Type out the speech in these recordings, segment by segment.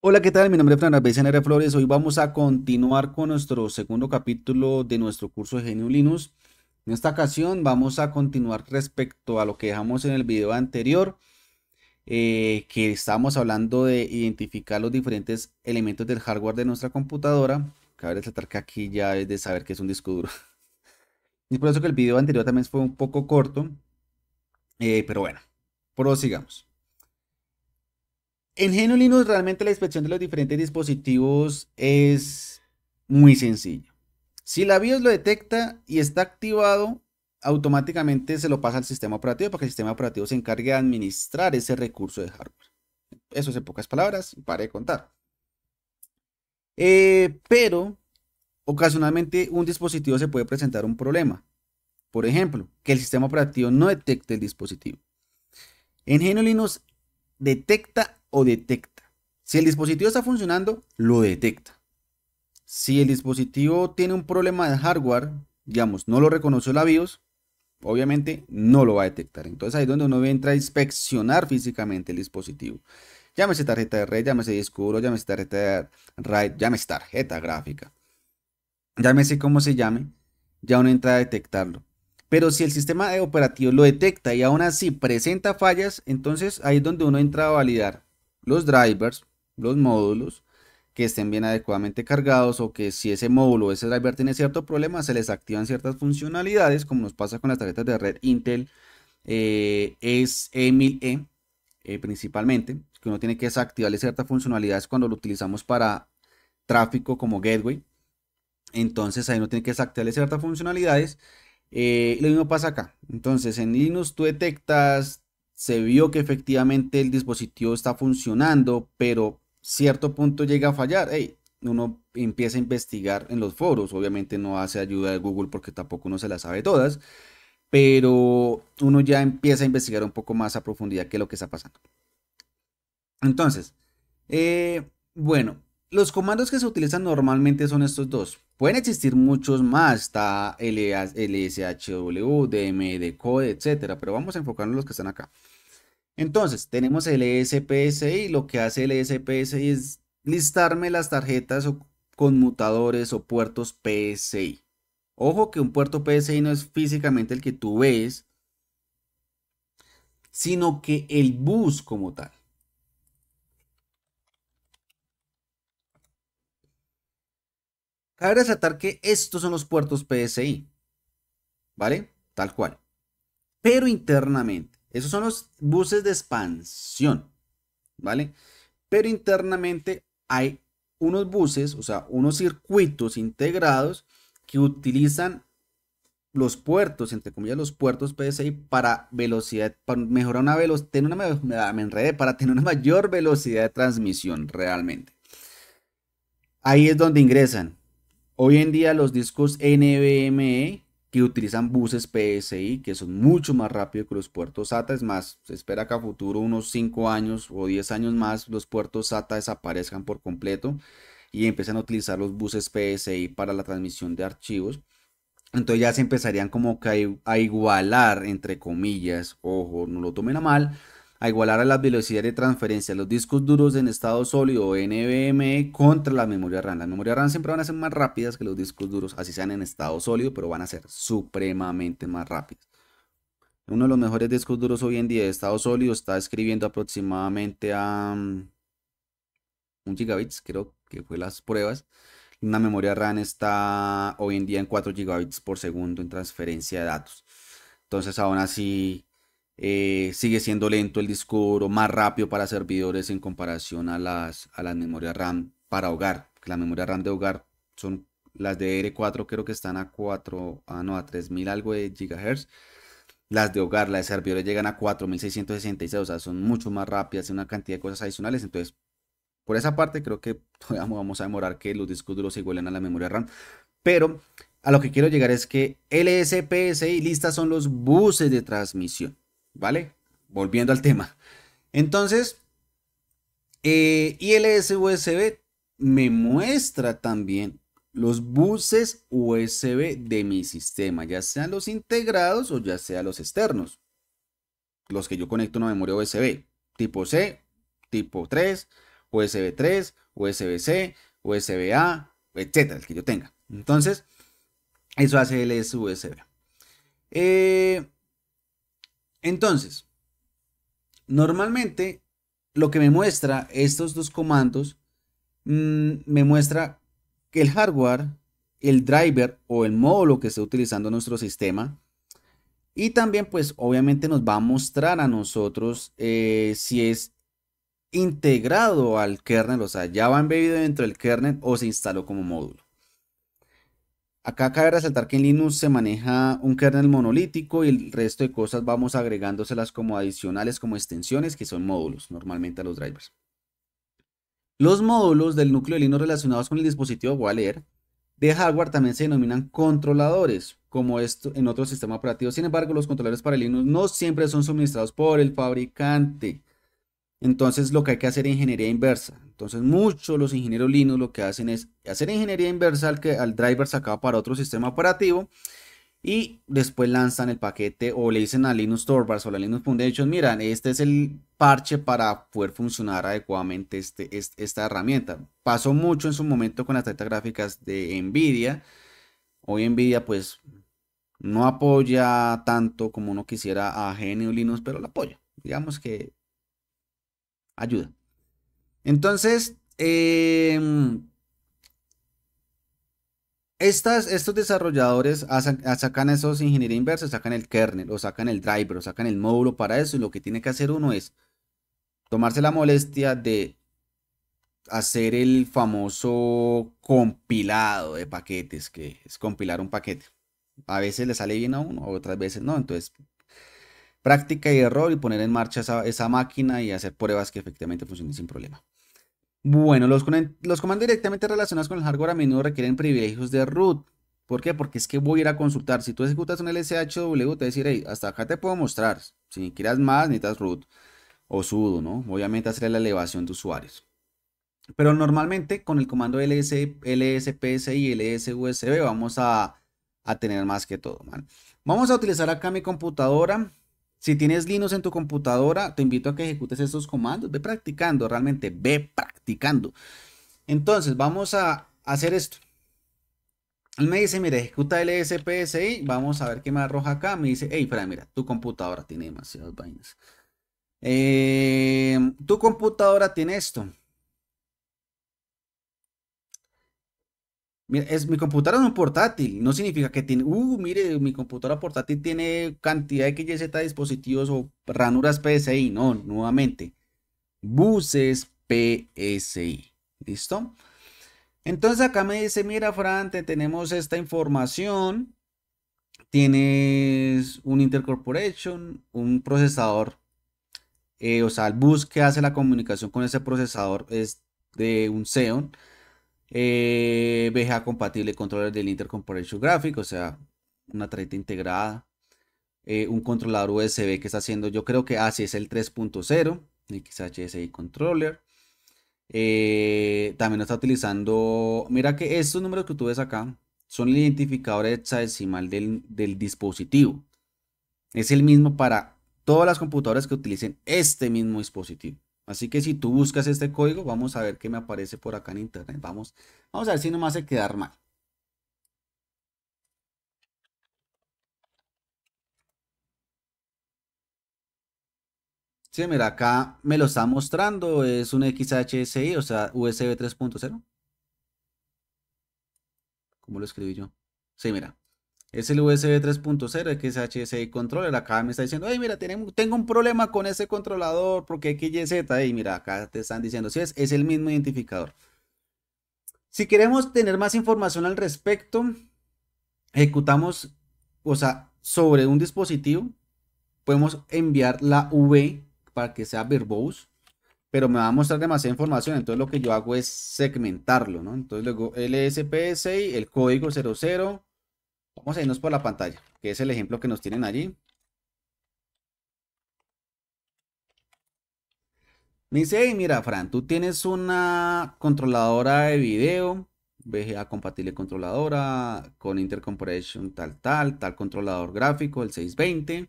Hola, ¿qué tal? Mi nombre es Fran Arbecenera Flores. Hoy vamos a continuar con nuestro segundo capítulo de nuestro curso de Genio Linux. En esta ocasión vamos a continuar respecto a lo que dejamos en el video anterior, eh, que estábamos hablando de identificar los diferentes elementos del hardware de nuestra computadora. Cabe tratar que aquí ya es de saber que es un disco duro. Y por eso que el video anterior también fue un poco corto. Eh, pero bueno, prosigamos. En GenoLinux realmente la inspección de los diferentes dispositivos es muy sencilla. Si la BIOS lo detecta y está activado, automáticamente se lo pasa al sistema operativo para que el sistema operativo se encargue de administrar ese recurso de hardware. Eso es en pocas palabras, para de contar. Eh, pero ocasionalmente un dispositivo se puede presentar un problema. Por ejemplo, que el sistema operativo no detecte el dispositivo. En GenoLinux detecta o detecta. Si el dispositivo está funcionando, lo detecta. Si el dispositivo tiene un problema de hardware, digamos, no lo reconoció la BIOS, obviamente no lo va a detectar. Entonces ahí es donde uno entra a inspeccionar físicamente el dispositivo. Llámese tarjeta de red, llámese disco llámese tarjeta de RAID, llámese tarjeta gráfica. Llámese como se llame, ya uno entra a detectarlo. Pero si el sistema operativo lo detecta y aún así presenta fallas, entonces ahí es donde uno entra a validar los drivers, los módulos, que estén bien adecuadamente cargados o que si ese módulo o ese driver tiene cierto problema, se les activan ciertas funcionalidades, como nos pasa con las tarjetas de red Intel eh, es E1000E eh, principalmente, que uno tiene que desactivarle ciertas funcionalidades cuando lo utilizamos para tráfico como gateway. Entonces ahí uno tiene que desactivarle ciertas funcionalidades. Eh, lo mismo pasa acá. Entonces en Linux tú detectas se vio que efectivamente el dispositivo está funcionando, pero cierto punto llega a fallar. uno empieza a investigar en los foros, obviamente no hace ayuda de Google porque tampoco uno se la sabe todas, pero uno ya empieza a investigar un poco más a profundidad qué es lo que está pasando. Entonces, eh, bueno, los comandos que se utilizan normalmente son estos dos. Pueden existir muchos más, está LSHW, DMD code, etc. pero vamos a enfocarnos en los que están acá. Entonces, tenemos LSPSI, e lo que hace el e es listarme las tarjetas o conmutadores o puertos PSI. Ojo que un puerto PSI no es físicamente el que tú ves, sino que el bus como tal. Cabe resaltar que estos son los puertos PSI, ¿vale? Tal cual. Pero internamente, esos son los buses de expansión, ¿vale? Pero internamente hay unos buses, o sea, unos circuitos integrados que utilizan los puertos, entre comillas, los puertos PSI para velocidad, para mejorar una velocidad, tener una, me enredé, para tener una mayor velocidad de transmisión realmente. Ahí es donde ingresan Hoy en día los discos NVMe que utilizan buses PSI, que son mucho más rápidos que los puertos SATA. Es más, se espera que a futuro, unos 5 años o 10 años más, los puertos SATA desaparezcan por completo y empiezan a utilizar los buses PSI para la transmisión de archivos. Entonces ya se empezarían como que a igualar, entre comillas, ojo, no lo tomen a mal, a igualar a las velocidades de transferencia los discos duros en estado sólido o NVMe contra la memoria RAM. La memoria RAM siempre van a ser más rápidas que los discos duros, así sean en estado sólido, pero van a ser supremamente más rápidas. Uno de los mejores discos duros hoy en día de estado sólido está escribiendo aproximadamente a mm, Un gigabit. creo que fue las pruebas. Una memoria RAM está hoy en día en 4 gigabits por segundo en transferencia de datos. Entonces, aún así, eh, sigue siendo lento el disco duro, más rápido para servidores en comparación a las, a las memorias RAM para hogar. La memoria RAM de hogar son las de R4, creo que están a 4, ah, no, a 3000 algo de gigahertz. Las de hogar, las de servidores llegan a 4666, o sea, son mucho más rápidas, y una cantidad de cosas adicionales. Entonces, por esa parte, creo que todavía vamos a demorar que los discos duros se igualen a la memoria RAM. Pero a lo que quiero llegar es que LSPS y listas son los buses de transmisión. ¿Vale? Volviendo al tema. Entonces, y eh, ILS USB me muestra también los buses USB de mi sistema, ya sean los integrados o ya sean los externos. Los que yo conecto a una memoria USB, tipo C, tipo 3, USB 3, USB-C, USB-A, etcétera, el que yo tenga. Entonces, eso hace el USB. Eh, entonces, normalmente lo que me muestra estos dos comandos, mm, me muestra que el hardware, el driver o el módulo que esté utilizando nuestro sistema, y también pues obviamente nos va a mostrar a nosotros eh, si es integrado al kernel, o sea, ya va embebido dentro del kernel o se instaló como módulo. Acá cabe resaltar que en Linux se maneja un kernel monolítico y el resto de cosas vamos agregándoselas como adicionales, como extensiones, que son módulos normalmente a los drivers. Los módulos del núcleo de Linux relacionados con el dispositivo voy de hardware también se denominan controladores, como esto en otros sistemas operativos. Sin embargo, los controladores para Linux no siempre son suministrados por el fabricante. Entonces, lo que hay que hacer es ingeniería inversa. Entonces, muchos los ingenieros Linux lo que hacen es hacer ingeniería inversa al, que, al driver sacado para otro sistema operativo y después lanzan el paquete o le dicen a Linux Torvalds o a Linux Foundation, miran, este es el parche para poder funcionar adecuadamente este, esta herramienta. Pasó mucho en su momento con las tarjetas gráficas de Nvidia. Hoy Nvidia pues no apoya tanto como uno quisiera a GNU Linux, pero la apoya. Digamos que ayuda. Entonces, em, estos desarrolladores sacan esos ingeniería inversa, sacan el kernel o sacan el driver o sacan el módulo para eso y lo que tiene que hacer uno es tomarse la molestia de hacer el famoso compilado de paquetes, que es compilar un paquete. A veces le sale bien a uno, otras veces no. Entonces, práctica y error y poner en marcha esa máquina y hacer pruebas que efectivamente funcionen sin problema. Bueno, los, los comandos directamente relacionados con el hardware a menudo requieren privilegios de root. ¿Por qué? Porque es que voy a ir a consultar. Si tú ejecutas un LSHW, te voy a decir, hasta acá te puedo mostrar. Si quieras más, necesitas root o sudo, ¿no? Obviamente hacer la elevación de usuarios. Pero normalmente con el comando LS, LSPS y LSUSB vamos a, tener más que todo. Vamos a utilizar acá mi computadora. Si tienes Linux en tu computadora, te invito a que ejecutes estos comandos. Ve practicando, realmente ve practicando entonces, vamos a hacer esto. Él me dice, Mira ejecuta LSPSI. E vamos a ver qué me arroja acá. Me dice, hey, espera mira, tu computadora tiene demasiadas vainas. Em, tu computadora tiene esto. es, mi computadora es un portátil. No significa que tiene. Uh, mire, mi computadora portátil tiene cantidad de XYZ dispositivos o ranuras PSI. No, nuevamente. Buses, PSI. ¿Listo? Entonces acá me dice, mira Fran, tenemos esta información. Tienes un intercorporation, un procesador. Eh, o sea, el bus que hace la comunicación con ese procesador es de un Xeon. Eh, BGA compatible controller del intercorporation gráfico o sea, una tarjeta integrada. Eh, un controlador USB que está haciendo, yo creo que así es el 3.0, XHSI controller. Eh, también está utilizando, mira que estos números que tú ves acá son el identificador hexadecimal del, del dispositivo. Es el mismo para todas las computadoras que utilicen este mismo dispositivo. Así que si tú buscas este código, vamos a ver qué me aparece por acá en internet. Vamos, vamos a ver si no me hace quedar mal. Sí, mira, acá me lo está mostrando, es un XHSI, o sea, USB 3.0. ¿Cómo lo escribí yo? Sí, mira. Es el USB 3.0 XHSI controller. Acá me está diciendo, hey, mira, tengo un problema con ese controlador porque XYZ. Y mira, acá te están diciendo, sí, es, es el mismo identificador. Si queremos tener más información al respecto, ejecutamos, o sea, sobre un dispositivo, podemos enviar la V para que sea verbose, pero me va a mostrar demasiada información. Entonces lo que yo hago es segmentarlo, ¿no? Entonces luego LSP6, el código 00. Vamos a irnos por la pantalla, que es el ejemplo que nos tienen allí. dice, mira, Fran, tú tienes una controladora de video, VGA compatible controladora, con intercompression tal, tal, tal controlador gráfico, el 620,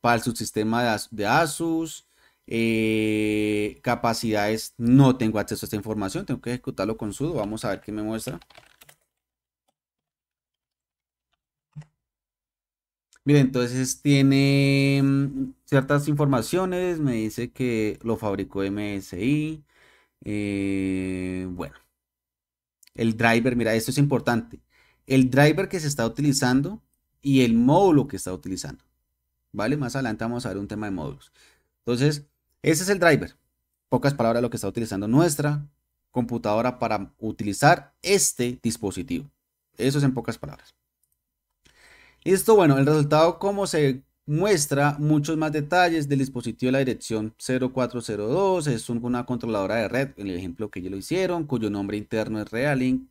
para el subsistema de ASUS, eh, capacidades, no tengo acceso a esta información, tengo que ejecutarlo con sudo. Vamos a ver qué me muestra. Miren, entonces tiene mm, ciertas informaciones, me dice que lo fabricó MSI. Eh, bueno, el driver, mira, esto es importante. El driver que se está utilizando y el módulo que está utilizando. ¿Vale? Más adelante vamos a ver un tema de módulos. Entonces, ese es el driver. Pocas palabras lo que está utilizando nuestra computadora para utilizar este dispositivo. Eso es en pocas palabras. Esto, bueno, el resultado como se muestra muchos más detalles del dispositivo de la dirección 0402, es una controladora de red, en el ejemplo que ellos lo hicieron, cuyo nombre interno es Realink,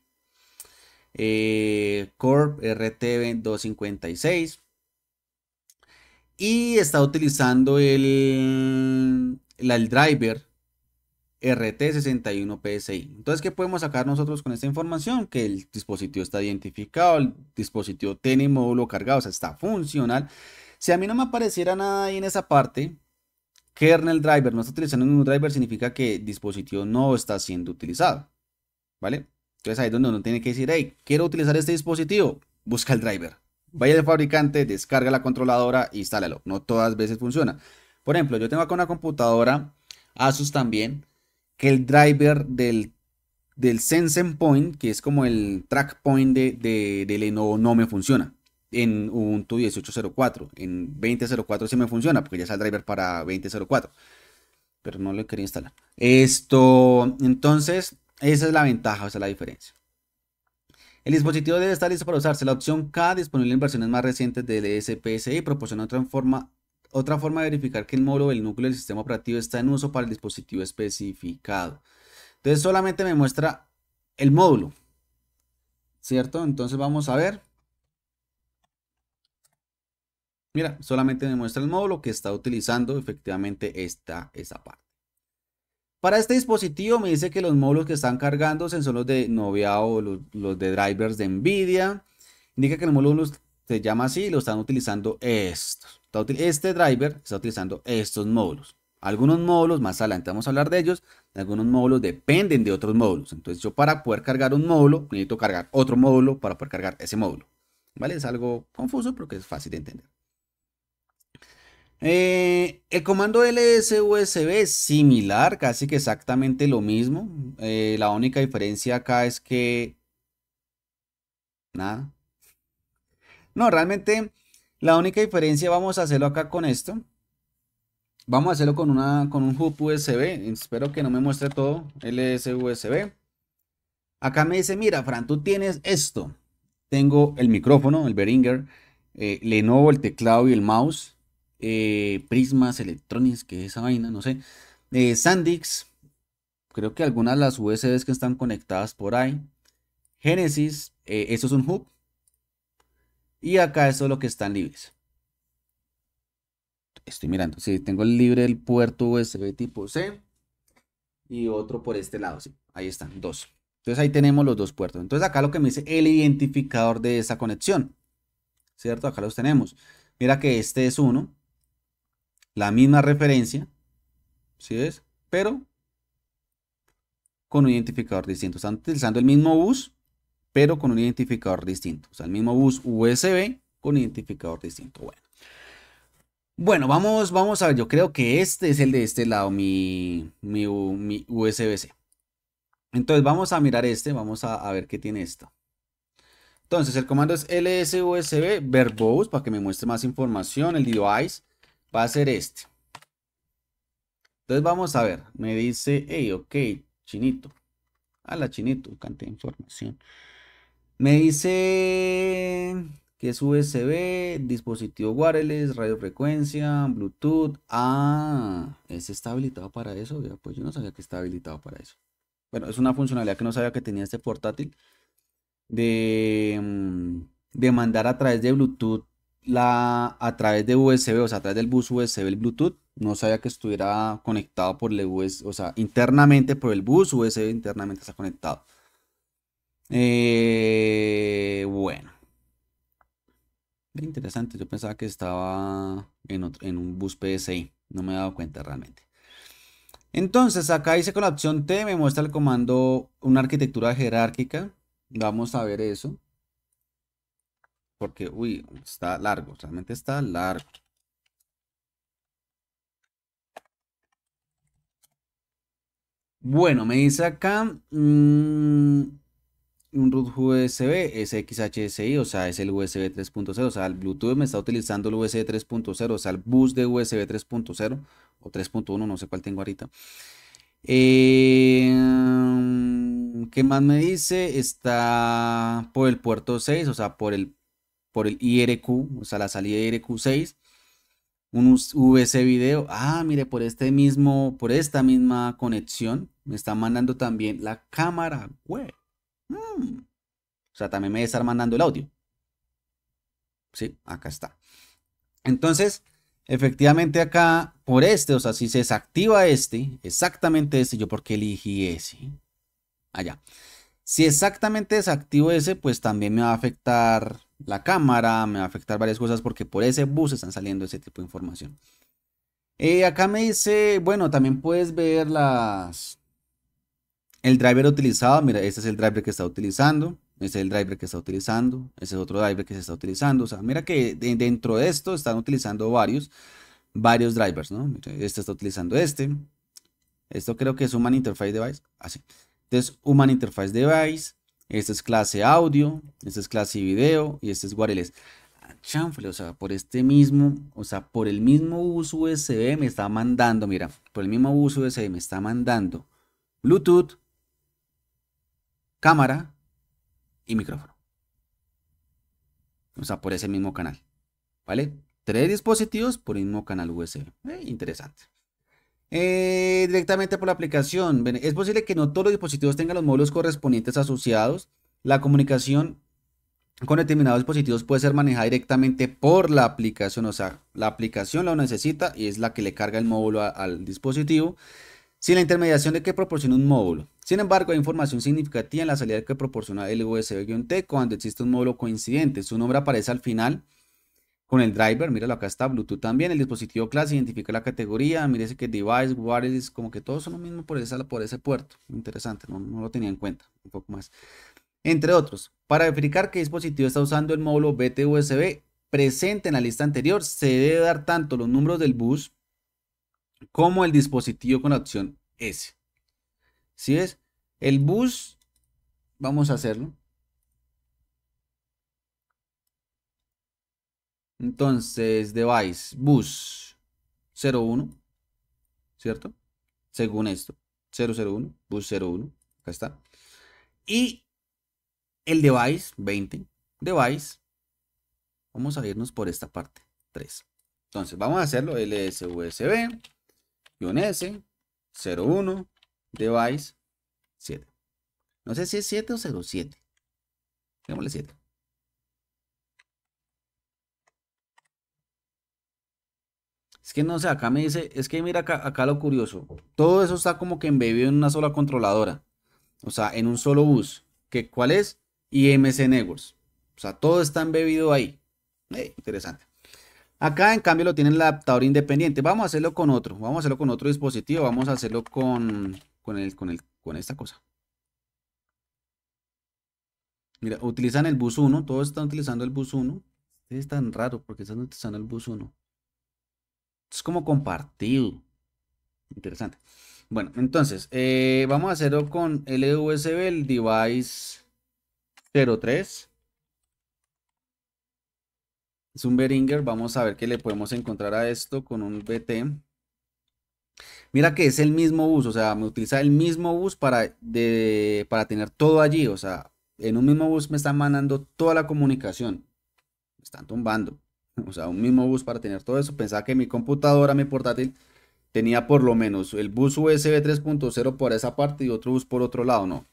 eh, Corp RT256, y está utilizando el, el, driver RT61 PSI. Entonces, ¿qué podemos sacar nosotros con esta información? Que el dispositivo está identificado, el dispositivo tiene módulo cargado, o sea, está funcional. Si a mí no me apareciera nada ahí en esa parte, kernel driver no está utilizando ningún driver, significa que el dispositivo no está siendo utilizado. ¿Vale? Entonces ahí es donde uno tiene que decir, hey, quiero utilizar este dispositivo, busca el driver vaya el fabricante, descarga la controladora e instálalo. No todas veces funciona. Por ejemplo, yo tengo acá una computadora Asus también, que el driver del, del Sensen Point, que es como el track point de, de, Lenovo, no me funciona. En Ubuntu 18.04, en 20.04 sí me funciona, porque ya es el driver para 20.04. Pero no lo quería instalar. Esto, entonces, esa es la ventaja, esa es la diferencia. El dispositivo debe estar listo para usarse. La opción K disponible en versiones más recientes del DSPSI, e proporciona otra forma, otra forma de verificar que el módulo del núcleo del sistema operativo está en uso para el dispositivo especificado. Entonces solamente me muestra el módulo. ¿Cierto? Entonces vamos a ver. Mira, solamente me muestra el módulo que está utilizando efectivamente esta, esa parte. Para este dispositivo me dice que los módulos que están cargando son los de Novia o los, de drivers de NVIDIA. Indica que el módulo se llama así y lo están utilizando estos. Este driver está utilizando estos módulos. Algunos módulos, más adelante vamos a hablar de ellos, algunos módulos dependen de otros módulos. Entonces yo para poder cargar un módulo, necesito cargar otro módulo para poder cargar ese módulo. ¿Vale? Es algo confuso, pero que es fácil de entender. Eh, el comando lsusb es similar, casi que exactamente lo mismo. Eh, la única diferencia acá es que... Nada. No, realmente la única diferencia vamos a hacerlo acá con esto. Vamos a hacerlo con, una, con un hub USB. Espero que no me muestre todo. lsusb. Acá me dice, mira, Fran, tú tienes esto. Tengo el micrófono, el Beringer eh, Lenovo, el teclado y el mouse eh, Prismas Electronics, que esa vaina, no sé. Eh, Sandix, creo que algunas de las USBs que están conectadas por ahí. Genesis, eh, eso es un hub. Y acá eso es lo que están libres. Estoy mirando, sí, tengo libre el puerto USB tipo C y otro por este lado, sí, ahí están, dos. Entonces ahí tenemos los dos puertos. Entonces acá lo que me dice el identificador de esa conexión, ¿cierto? Acá los tenemos. Mira que este es uno, la misma referencia, ¿sí ves? Pero con un identificador distinto. Están utilizando el mismo bus, pero con un identificador distinto. O sea, el mismo bus USB con identificador distinto. Bueno. Bueno, vamos, vamos a ver. Yo creo que este es el de este lado, mi, mi, USB-C. Entonces vamos a mirar este, vamos a, a, ver qué tiene esto. Entonces el comando es lsusb verbose para que me muestre más información, el device, va a ser este. Entonces vamos a ver, me dice, hey, ok, chinito. A la chinito, Cante información. Me dice que es USB, dispositivo wireless, radiofrecuencia, Bluetooth. Ah, ese está habilitado para eso. pues yo no sabía que está habilitado para eso. Bueno, es una funcionalidad que no sabía que tenía este portátil de, mm, de mandar a través de Bluetooth a través de USB, o sea, a través del bus USB, el Bluetooth, no sabía que estuviera conectado por el USB, o sea, internamente por el bus USB internamente está conectado. Eh, bueno. Interesante, yo pensaba que estaba en, en un bus PSI, no me he dado cuenta realmente. Entonces, acá dice con la opción T, me muestra el comando una arquitectura jerárquica. Vamos a ver eso. Porque, uy, está largo, realmente está largo. Bueno, me dice acá mm, un root USB es XHSI, o sea, es el USB 3.0, o sea, el Bluetooth me está utilizando el USB 3.0, o sea, el bus de USB 3.0 o 3.1, no sé cuál tengo ahorita. Em, ¿Qué más me dice? Está por el puerto 6, o sea, por el por el IRQ, o sea, la salida de IRQ6, un VC video, ah, mire, por este mismo, por esta misma conexión, me está mandando también la cámara web. Mm. O sea, también me estar mandando el audio. Sí, acá está. Entonces, efectivamente acá, por este, o sea, si se desactiva este, exactamente este, yo porque elegí ese. Allá. Si exactamente desactivo ese, pues también me va a afectar la cámara, me va a afectar varias cosas porque por ese bus están saliendo ese tipo de información. Eh, acá me dice, bueno, también puedes ver las, el driver utilizado. Mira, este es el driver que está utilizando. Este es el driver que está utilizando. Este es otro driver que se está utilizando. O sea, mira que dentro de esto están utilizando varios, varios drivers, ¿no? este está utilizando este. Esto creo que es Human Interface Device. Así. Ah, Entonces, Human Interface Device. Esta es clase audio, esta es clase video y este es wireless. Ah, Chanfle, o sea, por este mismo, o sea, por el mismo uso USB me está mandando, mira, por el mismo uso USB me está mandando Bluetooth, cámara y micrófono. O sea, por ese mismo canal. ¿Vale? Tres dispositivos por el mismo canal USB. Eh, interesante. Eh, directamente por la aplicación. Es posible que no todos los dispositivos tengan los módulos correspondientes asociados. La comunicación con determinados dispositivos puede ser manejada directamente por la aplicación. O sea, la aplicación lo necesita y es la que le carga el módulo al dispositivo. Sin la intermediación de que proporciona un módulo. Sin embargo, hay información significativa en la salida que proporciona el USB-T cuando existe un módulo coincidente. Su nombre aparece al final con el driver, míralo, acá está Bluetooth también, el dispositivo class identifica la categoría, mírese que device, wireless, como que todos son lo mismo por, por ese puerto, interesante, no, lo tenía en cuenta, un poco más. Entre otros, para verificar qué dispositivo está usando el módulo BTUSB, presente en la lista anterior, se debe dar tanto los números del bus como el dispositivo con la opción S. Si ¿Sí ves? el bus, vamos a hacerlo, Entonces, device, bus 01, ¿cierto? Según esto, 001, bus 01, acá está. Y el device, 20, device, vamos a irnos por esta parte, 3. Entonces, vamos a hacerlo, lsusb, s, 01, device, 7. No sé si es 7 o 07. Démosle 7. que no sé, acá me dice, es que mira acá, lo curioso, todo eso está como que embebido en una sola controladora, o sea, en un solo bus, que cuál es IMC Networks, o sea, todo está embebido ahí, eh, interesante. Acá en cambio lo tienen el adaptador independiente, vamos a hacerlo con otro, vamos a hacerlo con otro dispositivo, vamos a hacerlo con, con, el, con, esta cosa. Mira, utilizan el bus 1, todos están utilizando el bus 1. es tan raro porque están utilizando el bus 1. Es como compartido. Interesante. Bueno, entonces, eh, vamos a hacerlo con LUSB, e el device 03. Es un Beringer. Vamos a ver qué le podemos encontrar a esto con un BT. Mira que es el mismo bus, o sea, me utiliza el mismo bus para, para tener todo allí. O sea, en un mismo bus me están mandando toda la comunicación. Me están tumbando. O sea, un mismo bus para tener todo eso. Pensaba que mi computadora, mi portátil, tenía por lo menos el bus USB 3.0 por esa parte y otro bus por otro lado, no.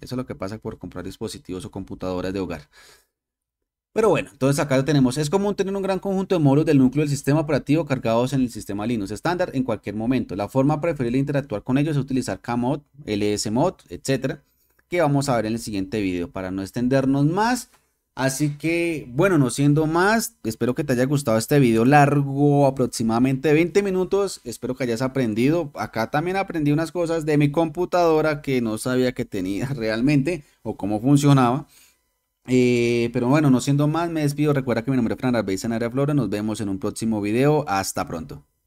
Eso es lo que pasa por comprar dispositivos o computadoras de hogar. Pero bueno, entonces acá lo tenemos. Es común tener un gran conjunto de módulos del núcleo del sistema operativo cargados en el sistema Linux estándar en cualquier momento. La forma preferible de interactuar con ellos es utilizar KMod, LSMod, etcétera, que vamos a ver en el siguiente video. Para no extendernos más, Así que, bueno, no siendo más, espero que te haya gustado este video largo, aproximadamente 20 minutos. Espero que hayas aprendido. Acá también aprendí unas cosas de mi computadora que no sabía que tenía realmente o cómo funcionaba. Eh, pero bueno, no siendo más, me despido. Recuerda que mi nombre es Fran en Área Flora. Nos vemos en un próximo video. Hasta pronto.